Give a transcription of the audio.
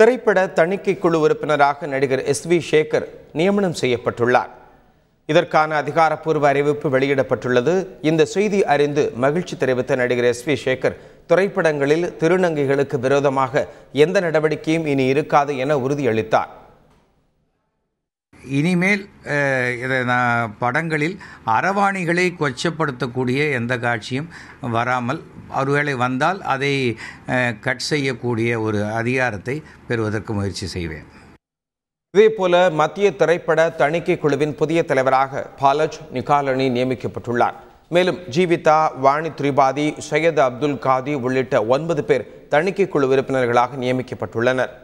திரைப்பட தணிக்கை குழு உறுப்பினராக நடிகர் எஸ் வி சேகர் நியமனம் செய்யப்பட்டுள்ளார் இதற்கான அதிகாரப்பூர்வ அறிவிப்பு வெளியிடப்பட்டுள்ளது இந்த செய்தி அறிந்து மகிழ்ச்சி தெரிவித்த நடிகர் எஸ் வி சேகர் திரைப்படங்களில் திருநங்கைகளுக்கு விரோதமாக எந்த நடவடிக்கையும் இனி இருக்காது என உறுதியளித்தார் இனிமேல் இதை நான் படங்களில் அரவாணிகளை கொச்சப்படுத்தக்கூடிய எந்த காட்சியும் வராமல் ஒருவேளை வந்தால் அதை கட் செய்யக்கூடிய ஒரு அதிகாரத்தை பெறுவதற்கு முயற்சி செய்வேன் இதேபோல மத்திய திரைப்பட தணிக்கை குழுவின் புதிய தலைவராக பாலஜ் நிகாலனி நியமிக்கப்பட்டுள்ளார் மேலும் ஜீவிதா வாணி திரிபாதி சையத் அப்துல் காதி உள்ளிட்ட ஒன்பது பேர் தணிக்கை குழு உறுப்பினர்களாக நியமிக்கப்பட்டுள்ளனர்